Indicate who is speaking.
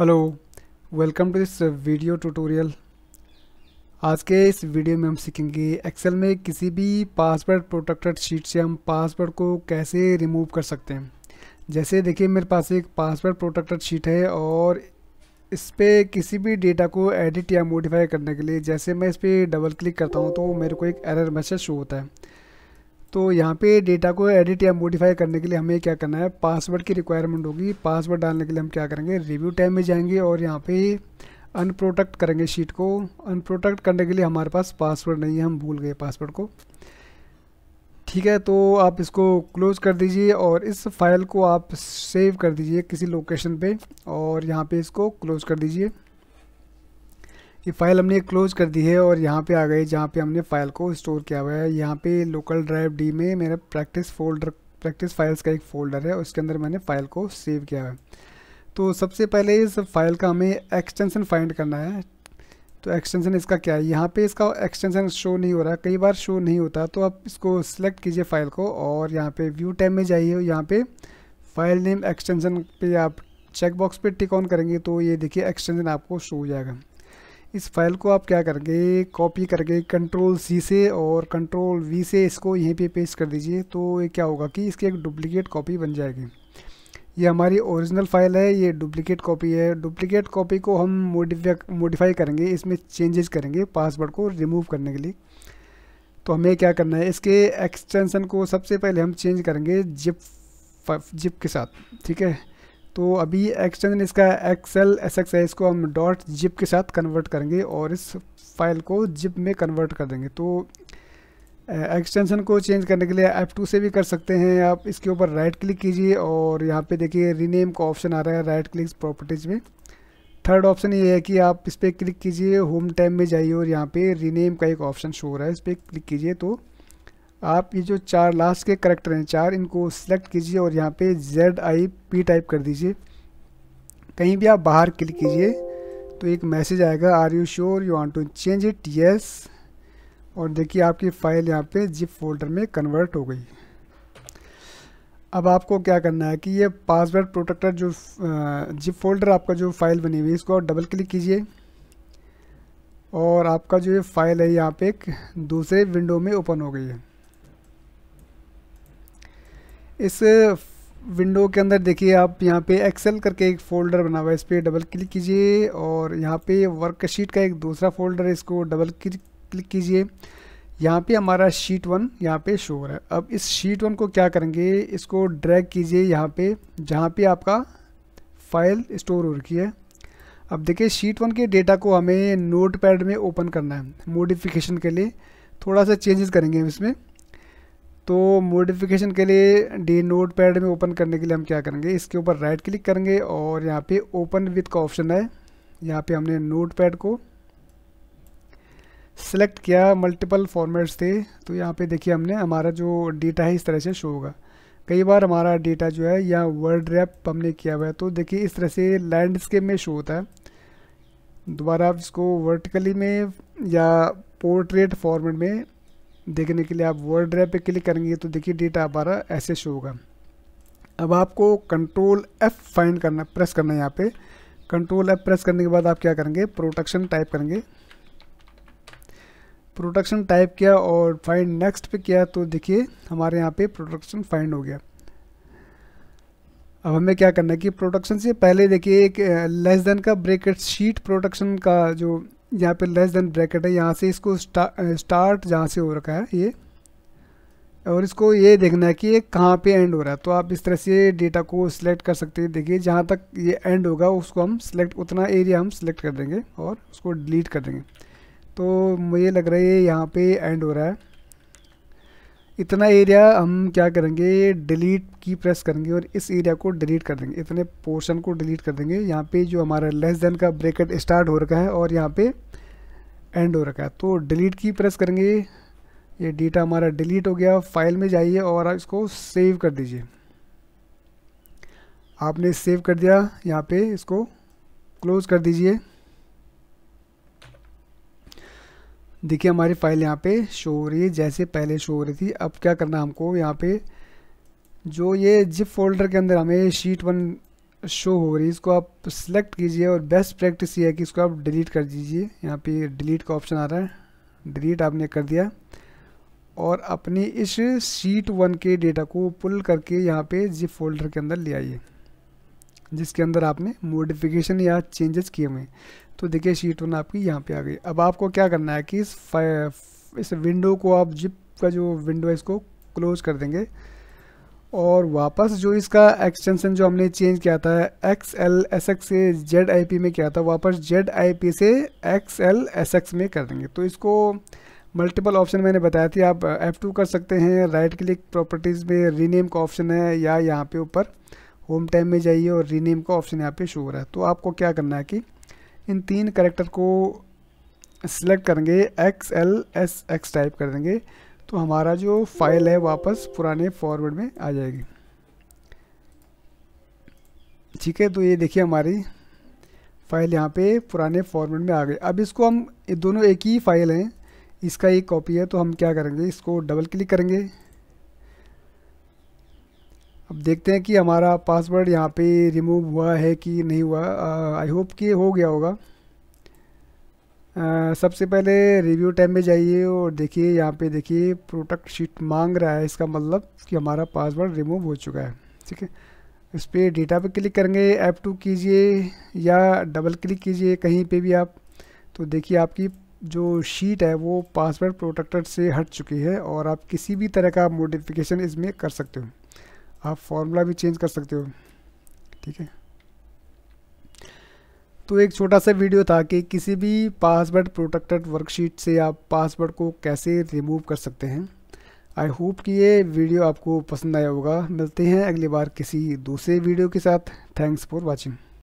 Speaker 1: hello welcome to this video tutorial आज के इस वीडियो में हम सीखेंगे एक्सेल में किसी भी पासवर्ड प्रोटेक्टेड शीट से हम पासवर्ड को कैसे रिमूव कर सकते हैं जैसे देखिए मेरे पास एक पासवर्ड प्रोटेक्टेड शीट है और इस पर किसी भी डेटा को एडिट या मॉडिफाई करने के लिए जैसे मैं इस पर डबल क्लिक करता हूँ तो मेरे को एक एरर मैसेज शो होता है तो यहाँ पे डेटा को एडिट या मोडिफाई करने के लिए हमें क्या करना है पासवर्ड की रिक्वायरमेंट होगी पासवर्ड डालने के लिए हम क्या करेंगे रिव्यू टाइम में जाएंगे और यहाँ पे अनप्रोटेक्ट करेंगे शीट को अनप्रोटेक्ट करने के लिए हमारे पास पासवर्ड नहीं है हम भूल गए पासवर्ड को ठीक है तो आप इसको क्लोज कर दीजिए और इस फाइल को आप सेव कर दीजिए किसी लोकेशन पे और यहाँ पे इसको क्लोज कर दीजिए ये फ़ाइल हमने क्लोज कर दी है और यहाँ पे आ गए जहाँ पे हमने फ़ाइल को स्टोर किया हुआ है यहाँ पे लोकल ड्राइव डी में मेरा प्रैक्टिस फोल्डर प्रैक्टिस फाइल्स का एक फ़ोल्डर है उसके अंदर मैंने फ़ाइल को सेव किया है तो सबसे पहले इस फाइल का हमें एक्सटेंसन फाइंड करना है तो एक्सटेंसन इसका क्या है यहाँ पे इसका एक्सटेंसन शो नहीं हो रहा कई बार शो नहीं होता तो आप इसको सिलेक्ट कीजिए फाइल को और यहाँ पे व्यू टैब में जाइए यहाँ पे फाइल नेम एक्सटेंसन पे आप चेकबॉक्स पे टिक ऑन करेंगे तो ये देखिए एक्सटेंसन आपको शो हो जाएगा इस फाइल को आप क्या करके कॉपी करके कंट्रोल सी से और कंट्रोल वी से इसको यहीं पे पेस्ट कर दीजिए तो ये क्या होगा कि इसकी एक डुप्लीकेट कॉपी बन जाएगी ये हमारी ओरिजिनल फाइल है ये डुप्लीकेट कॉपी है डुप्लीकेट कॉपी को हम मोडिफाई मोडिफाई करेंगे इसमें चेंजेस करेंगे पासवर्ड को रिमूव करने के लिए तो हमें क्या करना है इसके एक्सटेंसन को सबसे पहले हम चेंज करेंगे जिप जिप के साथ ठीक है तो अभी एक्सटेंशन इसका एक्सेल एस एक्स है इसको हम डॉट जिप के साथ कन्वर्ट करेंगे और इस फाइल को जिप में कन्वर्ट कर देंगे तो एक्सटेंशन को चेंज करने के लिए ऐप टू से भी कर सकते हैं आप इसके ऊपर राइट क्लिक कीजिए और यहाँ पे देखिए रीनेम का ऑप्शन आ रहा है राइट क्लिक प्रॉपर्टीज़ में थर्ड ऑप्शन ये है कि आप इस पर क्लिक कीजिए होम टैब में जाइए और यहाँ पे रीनेम का एक ऑप्शन शो हो रहा है इस पर क्लिक कीजिए तो आप ये जो चार लास्ट के करेक्टर हैं चार इनको सिलेक्ट कीजिए और यहाँ पे जेड आई पी टाइप कर दीजिए कहीं भी आप बाहर क्लिक कीजिए तो एक मैसेज आएगा are you sure you want to change it yes और देखिए आपकी फ़ाइल यहाँ पे जिप फोल्डर में कन्वर्ट हो गई अब आपको क्या करना है कि ये पासवर्ड प्रोटेक्टर जो जिप फोल्डर आपका जो फाइल बनी हुई है इसको डबल क्लिक कीजिए और आपका जो ये फाइल है यहाँ पे एक दूसरे विंडो में ओपन हो गई है इस विंडो के अंदर देखिए आप यहाँ पे एक्सेल करके एक फ़ोल्डर बना हुआ है इस पर डबल क्लिक कीजिए और यहाँ पे वर्कशीट का एक दूसरा फोल्डर है इसको डबल क्लिक कीजिए यहाँ पे हमारा शीट वन यहाँ पे शो हो रहा है अब इस शीट वन को क्या करेंगे इसको ड्रैग कीजिए यहाँ पे जहाँ पे आपका फाइल स्टोर हो रखी है अब देखिए शीट वन के डेटा को हमें नोट पैड में ओपन करना है मोडिफिकेशन के लिए थोड़ा सा चेंजेस करेंगे इसमें तो मोडिफिकेशन के लिए डी नोट पैड में ओपन करने के लिए हम क्या करेंगे इसके ऊपर राइट क्लिक करेंगे और यहाँ पे ओपन विथ का ऑप्शन है यहाँ पे हमने नोट पैड को सेलेक्ट किया मल्टीपल फॉर्मेट्स थे तो यहाँ पे देखिए हमने हमारा जो डेटा है इस तरह से शो होगा कई बार हमारा डेटा जो है यहाँ वर्ड रैप हमने किया हुआ है तो देखिए इस तरह से लैंडस्केप में शो होता है दोबारा आप इसको वर्टिकली में या पोर्ट्रेट फॉर्मेट में देखने के लिए आप वर्ड ड्राइव पे क्लिक करेंगे तो देखिए डेटा हमारा ऐसे शो होगा अब आपको कंट्रोल एफ़ फाइंड करना प्रेस करना है यहाँ पे कंट्रोल एफ़ प्रेस करने के बाद आप क्या करेंगे प्रोटेक्शन टाइप करेंगे प्रोटेक्शन टाइप किया और फाइंड नेक्स्ट पे किया तो देखिए हमारे यहाँ पे प्रोटेक्शन फाइंड हो गया अब हमें क्या करना है कि प्रोटेक्शन से पहले देखिए एक लेस देन का ब्रेकेट शीट प्रोटेक्शन का जो यहाँ पे लेस देन ब्रैकेट है यहाँ से इसको स्टा, स्टार्ट जहाँ से हो रखा है ये और इसको ये देखना है कि ये कहाँ पे एंड हो रहा है तो आप इस तरह से डेटा को सिलेक्ट कर सकते हैं देखिए जहाँ तक ये एंड होगा उसको हम सिलेक्ट उतना एरिया हम सिलेक्ट कर देंगे और उसको डिलीट कर देंगे तो मुझे लग रहा है ये यहाँ पे एंड हो रहा है इतना एरिया हम क्या करेंगे डिलीट की प्रेस करेंगे और इस एरिया को डिलीट कर देंगे इतने पोर्शन को डिलीट कर देंगे यहाँ पे जो हमारा लेस देन का ब्रेकेट स्टार्ट हो रखा है और यहाँ पे एंड हो रखा है तो डिलीट की प्रेस करेंगे ये डेटा हमारा डिलीट हो गया फाइल में जाइए और आप इसको सेव कर दीजिए आपने सेव कर दिया यहाँ पर इसको क्लोज कर दीजिए देखिए हमारी फाइल यहाँ पे शो हो रही है जैसे पहले शो हो रही थी अब क्या करना हमको यहाँ पे जो ये जिप फोल्डर के अंदर हमें शीट वन शो हो रही है इसको आप सिलेक्ट कीजिए और बेस्ट प्रैक्टिस ये है कि इसको आप डिलीट कर दीजिए यहाँ पे डिलीट का ऑप्शन आ रहा है डिलीट आपने कर दिया और अपनी इस शीट वन के डेटा को पुल करके यहाँ पे जिप फोल्डर के अंदर ले आइए जिसके अंदर आपने मोडिफिकेशन या चेंजेस किए हुए तो देखिए शीट वन आपकी यहाँ पे आ गई अब आपको क्या करना है कि इस इस विंडो को आप जिप का जो विंडो है इसको क्लोज कर देंगे और वापस जो इसका एक्सटेंशन जो हमने चेंज किया था एक्स एल एस एक्स से जेड आई पी में किया था वापस जेड आई पी से एक्स एल एस एक्स में कर देंगे तो इसको मल्टीपल ऑप्शन मैंने बताया थी आप एफ़ टू कर सकते हैं राइट क्लिक प्रॉपर्टीज़ में रीनेम का ऑप्शन है या यहाँ पे ऊपर होम टाइम में जाइए और रीनेम का ऑप्शन यहाँ पे शो हो रहा है तो आपको क्या करना है कि इन तीन करेक्टर को सिलेक्ट करेंगे X L S X type कर देंगे तो हमारा जो फाइल है वापस पुराने फॉरवर्ड में आ जाएगी ठीक है तो ये देखिए हमारी फाइल यहाँ पे पुराने फॉरवर्ड में आ गई अब इसको हम दोनों एक ही फाइल हैं इसका एक कॉपी है तो हम क्या करेंगे इसको डबल क्लिक करेंगे अब देखते हैं कि हमारा पासवर्ड यहाँ पे रिमूव हुआ है कि नहीं हुआ आई होप कि हो गया होगा आ, सबसे पहले रिव्यू टाइम में जाइए और देखिए यहाँ पे देखिए प्रोडक्ट शीट मांग रहा है इसका मतलब कि हमारा पासवर्ड रिमूव हो चुका है ठीक है इस पर डेटा पे क्लिक करेंगे ऐप टू कीजिए या डबल क्लिक कीजिए कहीं पे भी आप तो देखिए आपकी जो शीट है वो पासवर्ड प्रोटेक्टर से हट चुकी है और आप किसी भी तरह का मोडिफिकेशन इसमें कर सकते हो आप फॉर्मूला भी चेंज कर सकते हो ठीक है तो एक छोटा सा वीडियो था कि किसी भी पासवर्ड प्रोटेक्टेड वर्कशीट से आप पासवर्ड को कैसे रिमूव कर सकते हैं आई होप कि ये वीडियो आपको पसंद आया होगा मिलते हैं अगली बार किसी दूसरे वीडियो के साथ थैंक्स फॉर वॉचिंग